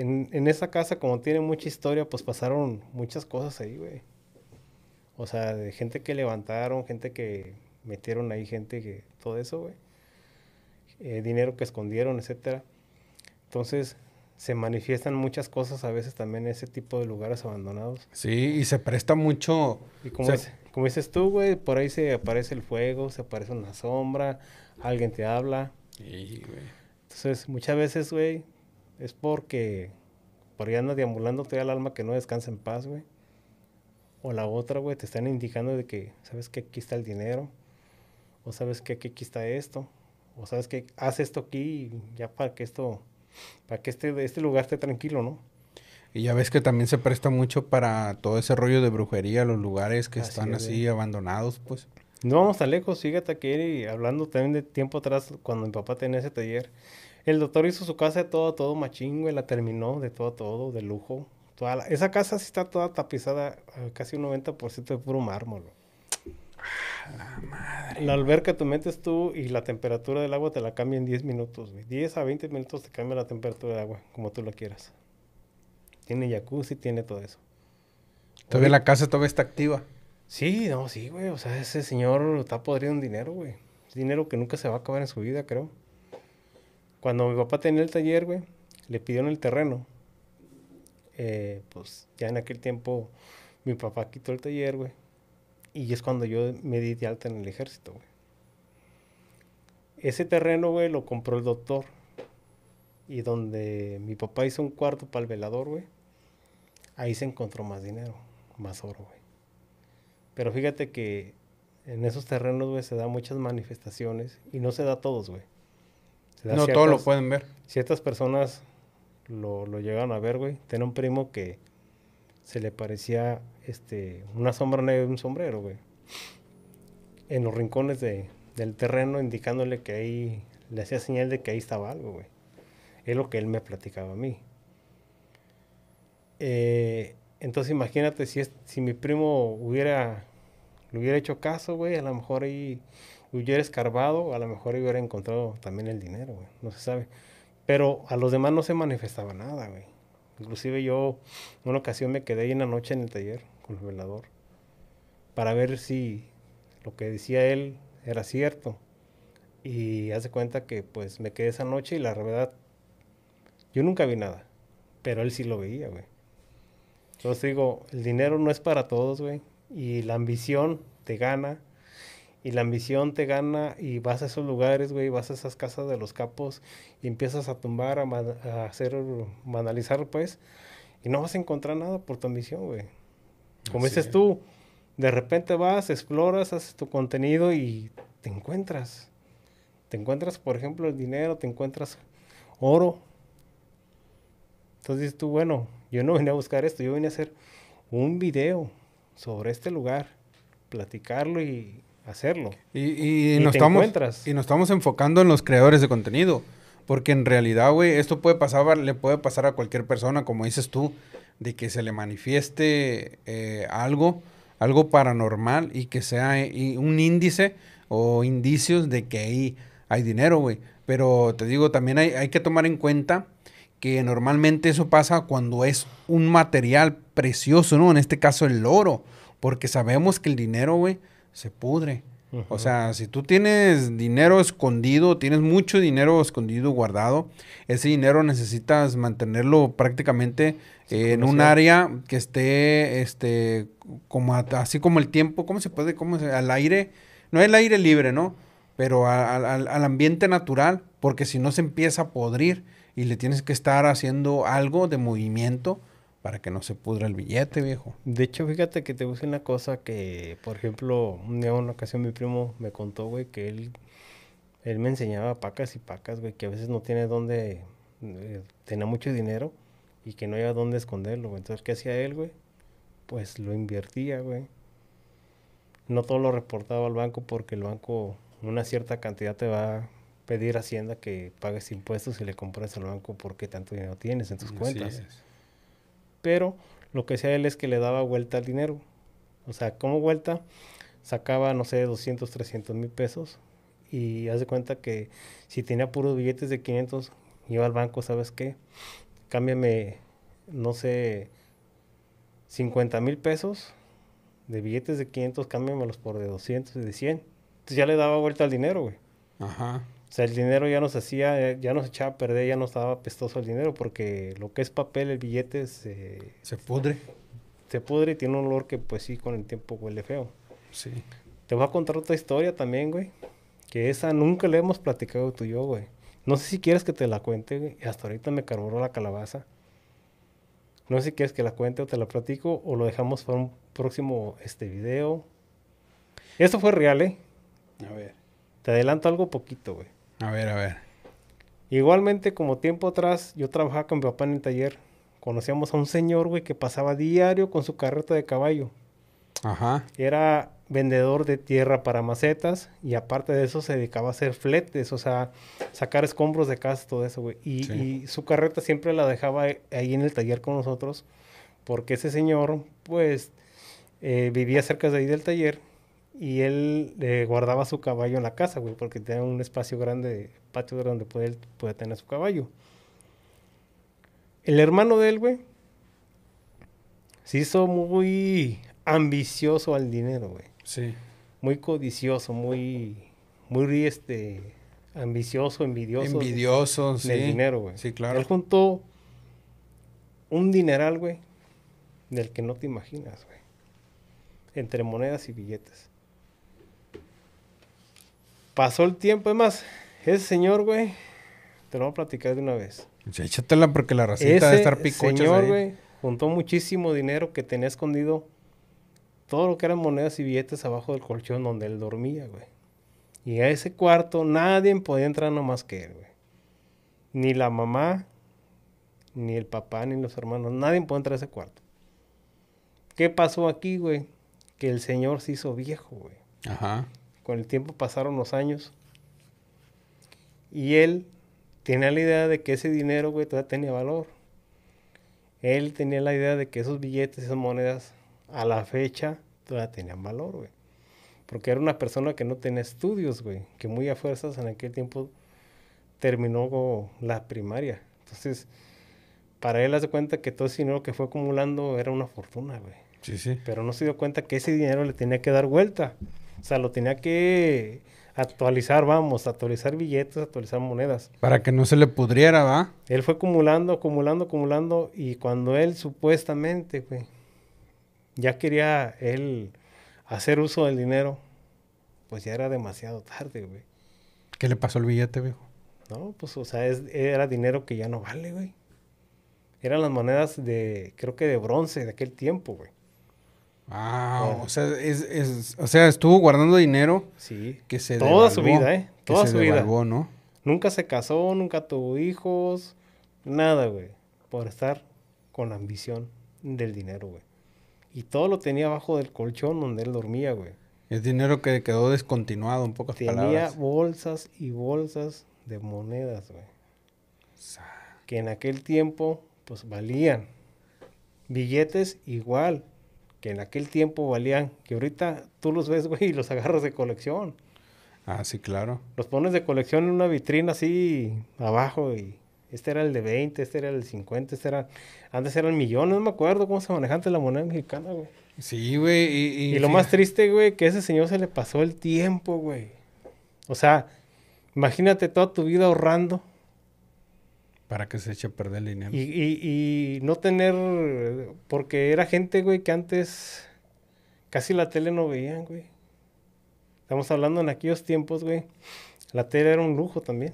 En, esa casa, como tiene mucha historia, pues pasaron muchas cosas ahí, güey. O sea, de gente que levantaron, gente que metieron ahí, gente que todo eso, güey. Eh, dinero que escondieron, etcétera. Entonces, se manifiestan muchas cosas a veces también en ese tipo de lugares abandonados. Sí, y se presta mucho. como, dices tú, güey, por ahí se aparece el fuego, se aparece una sombra, alguien te habla. Sí, güey. Entonces, muchas veces, güey, es porque por ahí anda deambulando al el alma que no descansa en paz, güey. O la otra, güey, te están indicando de que, sabes que aquí está el dinero, o sabes que aquí, está esto, o sabes que haz esto aquí ya para que esto, para que este, este lugar esté tranquilo, ¿no? Y ya ves que también se presta mucho para todo ese rollo de brujería, los lugares que están así abandonados, pues. No vamos tan lejos, fíjate que hablando también de tiempo atrás, cuando mi papá tenía ese taller, el doctor hizo su casa de todo, todo machingo y la terminó de todo, todo, de lujo. Toda Esa casa sí está toda tapizada, eh, casi un 90% de puro mármol. La madre. La alberca tú metes tú y la temperatura del agua te la cambia en 10 minutos, güey. 10 a 20 minutos te cambia la temperatura del agua, como tú lo quieras. Tiene jacuzzi, tiene todo eso. Todavía la casa todavía está activa. Sí, no, sí, güey. O sea, ese señor está podrido en dinero, güey. Dinero que nunca se va a acabar en su vida, creo. Cuando mi papá tenía el taller, güey, le pidieron el terreno. Eh, pues ya en aquel tiempo mi papá quitó el taller, güey. Y es cuando yo me di de alta en el ejército, güey. Ese terreno, güey, lo compró el doctor. Y donde mi papá hizo un cuarto para el velador, güey. Ahí se encontró más dinero, más oro, güey. Pero fíjate que en esos terrenos, güey, se dan muchas manifestaciones y no se da todos, güey. No todos lo pueden ver. Ciertas personas lo, lo llegaron a ver, güey. Tenía un primo que se le parecía este, una sombra negra de un sombrero, güey. En los rincones del terreno, indicándole que ahí, le hacía señal de que ahí estaba algo, güey. Es lo que él me platicaba a mí. Eh, entonces imagínate si, si mi primo hubiera, le hubiera hecho caso, güey, a lo mejor ahí hubiera escarbado, a lo mejor hubiera encontrado también el dinero, güey. No se sabe. Pero a los demás no se manifestaba nada, güey. Inclusive yo en una ocasión me quedé ahí en la noche en el taller con el velador para ver si lo que decía él era cierto. Y hace cuenta que pues me quedé esa noche y la verdad yo nunca vi nada, pero él sí lo veía, güey. Entonces digo, el dinero no es para todos, güey. Y la ambición te gana y la ambición te gana y vas a esos lugares, güey, vas a esas casas de los capos y empiezas a tumbar, a, a hacer, manalizar pues, y no vas a encontrar nada por tu ambición, güey. Como dices tú, de repente vas, exploras, haces tu contenido y te encuentras. Te encuentras, por ejemplo, el dinero, te encuentras oro. Entonces dices tú, bueno, yo no vine a buscar esto, yo vine a hacer un video sobre este lugar, platicarlo y hacerlo. Y, nos estamos, y nos estamos enfocando en los creadores de contenido. Porque en realidad, güey, esto puede pasar, le puede pasar a cualquier persona, como dices tú, de que se le manifieste eh, algo, algo paranormal y que sea eh, un índice o indicios de que ahí hay dinero, güey. Pero te digo, también hay, hay que tomar en cuenta que normalmente eso pasa cuando es un material precioso, ¿no? En este caso el oro, porque sabemos que el dinero, güey, se pudre. O sea, si tú tienes dinero escondido, tienes mucho dinero escondido, guardado, ese dinero necesitas mantenerlo prácticamente en un área que esté, este, como así como el tiempo, ¿cómo se puede? al aire, no el aire libre, ¿no? Pero al ambiente natural, porque si no se empieza a podrir y le tienes que estar haciendo algo de movimiento para que no se pudra el billete, viejo. De hecho, fíjate que te gusta una cosa que, por ejemplo, un una ocasión mi primo me contó, güey, que él, él me enseñaba pacas y pacas, güey, que a veces no tiene dónde, tener eh, tenía mucho dinero y que no había dónde esconderlo, Entonces, ¿qué hacía él, güey? Pues lo invertía, güey. No todo lo reportaba al banco porque el banco una cierta cantidad te va a pedir Hacienda que pagues impuestos y le compras al banco porque tanto dinero tienes en tus cuentas pero lo que hacía él es que le daba vuelta al dinero. O sea, como vuelta, sacaba, no sé, 200, 300 mil pesos y hace cuenta que si tenía puros billetes de 500, iba al banco, ¿sabes qué? Cámbiame, no sé, 50 mil pesos de billetes de 500, cámbiamelos por de 200 y de 100. Entonces ya le daba vuelta al dinero, güey. Ajá. O sea, el dinero ya nos hacía, ya nos echaba a perder, ya nos daba pestoso el dinero, porque lo que es papel, el billete, se... Se pudre. Se pudre y tiene un olor que, pues sí, con el tiempo huele feo. Sí. Te voy a contar otra historia también, güey. Que esa nunca le hemos platicado tú y yo, güey. No sé si quieres que te la cuente, güey. Hasta ahorita me carburó la calabaza. No sé si quieres que la cuente o te la platico o lo dejamos para un próximo este video. Esto fue real, ¿eh? A ver. Te adelanto algo poquito, güey. A ver, a ver. Igualmente, como tiempo atrás, yo trabajaba con mi papá en el taller. Conocíamos a un señor, güey, que pasaba diario con su carreta de caballo. Ajá. Era vendedor de tierra para macetas y aparte de eso se dedicaba a hacer fletes, o sea, sacar escombros de casa, todo eso, güey. Y, su carreta siempre la dejaba eh, ahí en el taller con nosotros porque ese señor, pues, eh, vivía cerca de ahí del taller y él eh, guardaba su caballo en la casa, güey, porque tenía un espacio grande, patio donde puede, puede tener su caballo. El hermano de él, güey, se hizo muy ambicioso al dinero, güey. Sí. Muy codicioso, muy, muy, este, ambicioso, envidioso. Envidioso, sí. Del dinero, güey. Sí, claro. Él juntó un dineral, güey, del que no te imaginas, güey. Entre monedas y billetes. Pasó el tiempo, es más, ese señor, güey, te lo voy a platicar de una vez. Échatela porque la racita de estar picocha. señor, güey, juntó muchísimo dinero que tenía escondido. Todo lo que eran monedas y billetes abajo del colchón donde él dormía, güey. Y a ese cuarto nadie podía entrar nomás que él, güey. Ni la mamá, ni el papá, ni los hermanos. Nadie podía entrar a ese cuarto. ¿Qué pasó aquí, güey? Que el señor se hizo viejo, güey. Ajá. Con el tiempo pasaron los años. Y él tenía la idea de que ese dinero, güey, todavía tenía valor. Él tenía la idea de que esos billetes, esas monedas, a la fecha, todavía tenían valor, güey. Porque era una persona que no tenía estudios, güey. Que muy a fuerzas en aquel tiempo terminó la primaria. Entonces, para él hace cuenta que todo ese dinero que fue acumulando era una fortuna, güey. Sí, sí. Pero no se dio cuenta que ese dinero le tenía que dar vuelta. O sea, lo tenía que actualizar, vamos, actualizar billetes, actualizar monedas. Para que no se le pudriera, ¿va? Él fue acumulando, acumulando, acumulando y cuando él supuestamente, güey, ya quería él hacer uso del dinero, pues ya era demasiado tarde, güey. ¿Qué le pasó al billete, viejo? No, pues, o sea, era dinero que ya no vale, güey. Eran las monedas de, creo que de bronce de aquel tiempo, güey. Wow, o, sea, estuvo guardando dinero. Sí. Que se Toda su vida, ¿eh? Toda su vida. ¿no? Nunca se casó, nunca tuvo hijos, nada, güey. Por estar con la ambición del dinero, güey. Y todo lo tenía abajo del colchón donde él dormía, güey. Es dinero que quedó descontinuado, un poco palabras. Tenía bolsas y bolsas de monedas, güey. Que en aquel tiempo, pues valían. Billetes igual, que en aquel tiempo valían, que ahorita tú los ves, güey, y los agarras de colección. Ah, sí, claro. Los pones de colección en una vitrina así abajo y este era el de 20, este era el de 50, este era... Antes eran millones, no me acuerdo cómo se manejaba antes la moneda mexicana, güey. Sí, güey. Y, y, lo más triste, güey, que a ese señor se le pasó el tiempo, güey. O sea, imagínate toda tu vida ahorrando para que se eche a perder el dinero. Y, y, y no tener, porque era gente, güey, que antes casi la tele no veían, güey. Estamos hablando en aquellos tiempos, güey. La tele era un lujo también.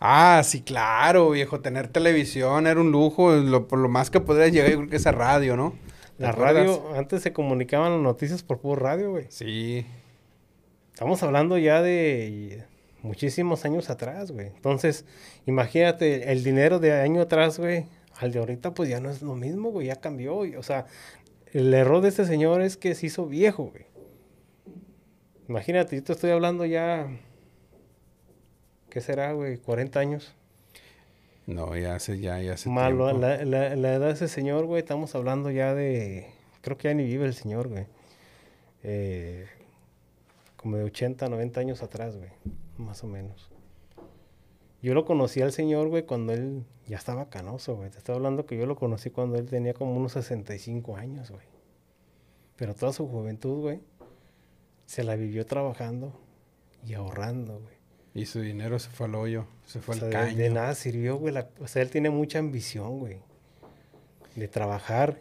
Ah, sí, claro, viejo. Tener televisión era un lujo. Lo, por lo más que podría llegar, creo que es a radio, ¿no? La radio, antes se comunicaban las noticias por puro radio, güey. Sí. Estamos hablando ya de muchísimos años atrás, güey. Entonces, imagínate, el dinero de año atrás, güey, al de ahorita, pues ya no es lo mismo, güey, ya cambió. O sea, el error de este señor es que se hizo viejo, güey. Imagínate, yo te estoy hablando ya, ¿qué será, güey? 40 años. No, ya hace, ya, ya hace Malo, La, la, la, edad de ese señor, güey, estamos hablando ya de, creo que ya ni vive el señor, güey. Eh, como de 80, 90 años atrás, güey más o menos. Yo lo conocí al señor, güey, cuando él ya estaba canoso, güey. Te estoy hablando que yo lo conocí cuando él tenía como unos 65 años, güey. Pero toda su juventud, güey, se la vivió trabajando y ahorrando, güey. Y su dinero se fue al hoyo, se fue al caño. De, nada sirvió, güey. o sea, él tiene mucha ambición, güey. De trabajar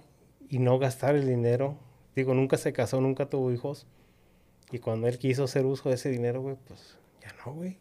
y no gastar el dinero. Digo, nunca se casó, nunca tuvo hijos. Y cuando él quiso hacer uso de ese dinero, güey, pues can, are we?